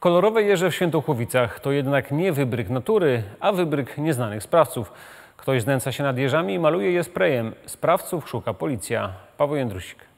Kolorowe jeże w Świętochłowicach to jednak nie wybryk natury, a wybryk nieznanych sprawców. Ktoś znęca się nad jeżami i maluje je sprayem. Sprawców szuka policja. Paweł Jędrusik.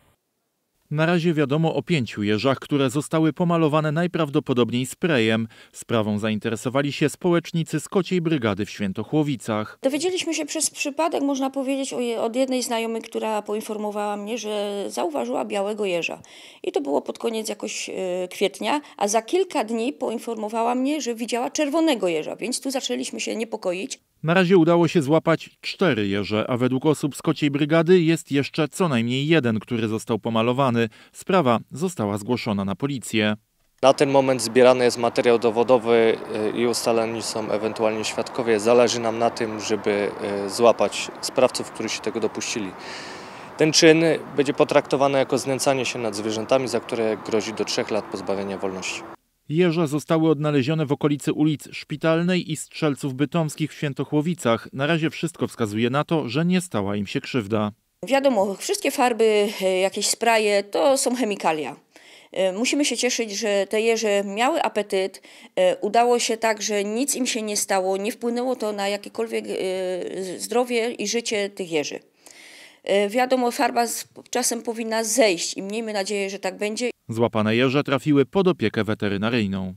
Na razie wiadomo o pięciu jeżach, które zostały pomalowane najprawdopodobniej sprayem. Sprawą zainteresowali się społecznicy z Kociej Brygady w Świętochłowicach. Dowiedzieliśmy się przez przypadek, można powiedzieć, od jednej znajomej, która poinformowała mnie, że zauważyła białego jeża. I to było pod koniec jakoś e, kwietnia, a za kilka dni poinformowała mnie, że widziała czerwonego jeża, więc tu zaczęliśmy się niepokoić. Na razie udało się złapać cztery jeże, a według osób z kociej brygady jest jeszcze co najmniej jeden, który został pomalowany. Sprawa została zgłoszona na policję. Na ten moment zbierany jest materiał dowodowy e, i ustaleni są ewentualnie świadkowie. Zależy nam na tym, żeby e, złapać sprawców, którzy się tego dopuścili. Ten czyn będzie potraktowany jako znęcanie się nad zwierzętami, za które grozi do trzech lat pozbawienia wolności. Jeża zostały odnalezione w okolicy ulic Szpitalnej i Strzelców Bytomskich w Świętochłowicach. Na razie wszystko wskazuje na to, że nie stała im się krzywda. Wiadomo, wszystkie farby, e, jakieś spraje to są chemikalia. E, musimy się cieszyć, że te jeże miały apetyt, e, udało się tak, że nic im się nie stało, nie wpłynęło to na jakiekolwiek zdrowie i życie tych jeży. Wiadomo, farba z czasem powinna zejść i miejmy nadzieję, że tak będzie. Złapane jeże trafiły pod opiekę weterynaryjną.